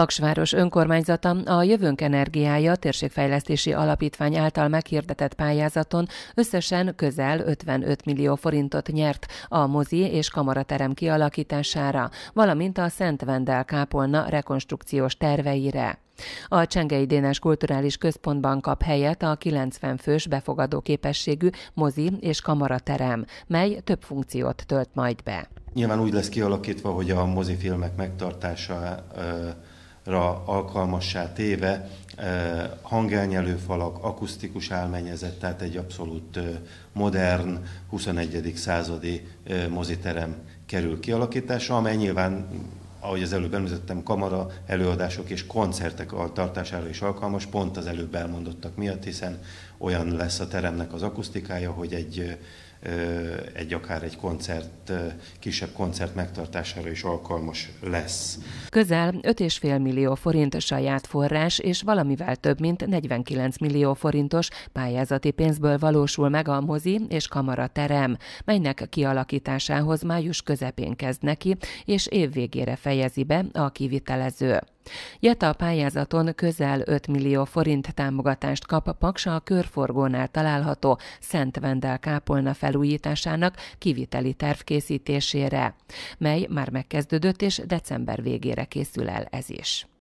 Paksváros önkormányzata a Jövőnk Energiája Térségfejlesztési Alapítvány által meghirdetett pályázaton összesen közel 55 millió forintot nyert a mozi és kamaraterem kialakítására, valamint a Szent Vendel kápolna rekonstrukciós terveire. A Csengei Dénes Kulturális Központban kap helyet a 90 fős befogadó képességű mozi és kamaraterem, mely több funkciót tölt majd be. Nyilván úgy lesz kialakítva, hogy a mozifilmek megtartása alkalmassá téve e, falak, akusztikus álmenyezet, tehát egy abszolút e, modern, 21. századi e, moziterem kerül kialakítása, amely nyilván ahogy az előbb említettem, kamara előadások és koncertek tartására is alkalmas, pont az előbb elmondottak miatt, hiszen olyan lesz a teremnek az akusztikája, hogy egy egy akár egy koncert, kisebb koncert megtartására is alkalmas lesz. Közel 5,5 millió forint saját forrás és valamivel több mint 49 millió forintos pályázati pénzből valósul meg a mozi és kamaraterem, melynek kialakításához május közepén kezd neki, és évvégére fejezi be a kivitelező. Jeta a pályázaton közel 5 millió forint támogatást kap Paksa a körforgónál található Szent Vendel kápolna felújításának kiviteli tervkészítésére, mely már megkezdődött és december végére készül el ez is.